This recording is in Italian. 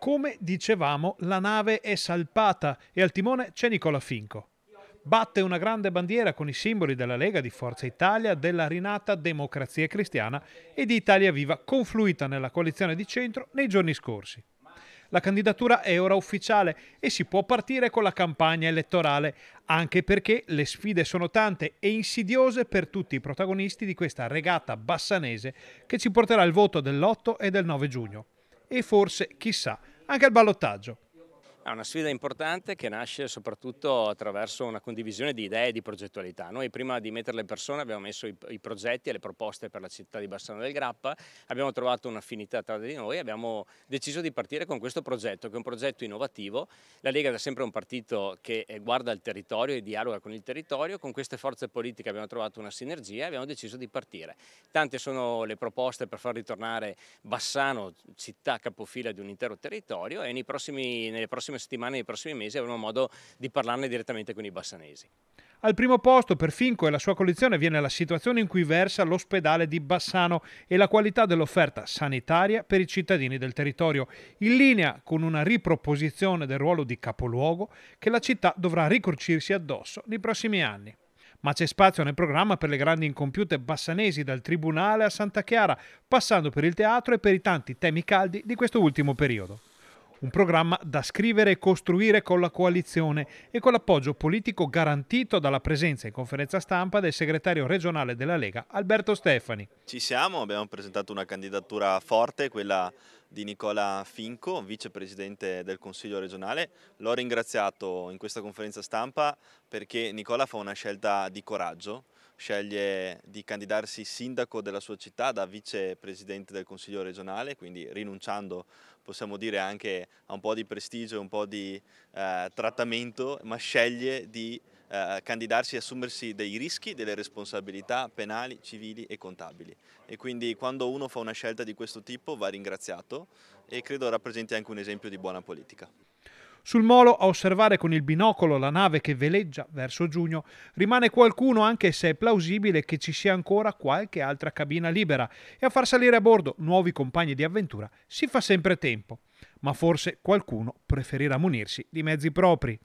Come dicevamo, la nave è salpata e al timone c'è Nicola Finco. Batte una grande bandiera con i simboli della Lega di Forza Italia, della rinata Democrazia Cristiana e di Italia Viva, confluita nella coalizione di centro nei giorni scorsi. La candidatura è ora ufficiale e si può partire con la campagna elettorale, anche perché le sfide sono tante e insidiose per tutti i protagonisti di questa regata bassanese che ci porterà il voto dell'8 e del 9 giugno. E forse, chissà, anche al ballottaggio. È una sfida importante che nasce soprattutto attraverso una condivisione di idee e di progettualità. Noi prima di mettere le persone abbiamo messo i, i progetti e le proposte per la città di Bassano del Grappa, abbiamo trovato un'affinità tra di noi e abbiamo deciso di partire con questo progetto, che è un progetto innovativo. La Lega è da sempre un partito che eh, guarda il territorio e dialoga con il territorio, con queste forze politiche abbiamo trovato una sinergia e abbiamo deciso di partire. Tante sono le proposte per far ritornare Bassano, città capofila di un intero territorio e prossimi, nelle prossime settimane e nei prossimi mesi avremo modo di parlarne direttamente con i bassanesi. Al primo posto per Finco e la sua collezione viene la situazione in cui versa l'ospedale di Bassano e la qualità dell'offerta sanitaria per i cittadini del territorio, in linea con una riproposizione del ruolo di capoluogo che la città dovrà ricorcirsi addosso nei prossimi anni ma c'è spazio nel programma per le grandi incompiute bassanesi dal Tribunale a Santa Chiara, passando per il teatro e per i tanti temi caldi di questo ultimo periodo un programma da scrivere e costruire con la coalizione e con l'appoggio politico garantito dalla presenza in conferenza stampa del segretario regionale della Lega Alberto Stefani. Ci siamo, abbiamo presentato una candidatura forte, quella di Nicola Finco, vicepresidente del Consiglio regionale. L'ho ringraziato in questa conferenza stampa perché Nicola fa una scelta di coraggio sceglie di candidarsi sindaco della sua città da vicepresidente del Consiglio regionale, quindi rinunciando possiamo dire anche a un po' di prestigio, e un po' di eh, trattamento, ma sceglie di eh, candidarsi e assumersi dei rischi, delle responsabilità penali, civili e contabili. E quindi quando uno fa una scelta di questo tipo va ringraziato e credo rappresenti anche un esempio di buona politica. Sul molo, a osservare con il binocolo la nave che veleggia verso giugno, rimane qualcuno anche se è plausibile che ci sia ancora qualche altra cabina libera e a far salire a bordo nuovi compagni di avventura si fa sempre tempo. Ma forse qualcuno preferirà munirsi di mezzi propri.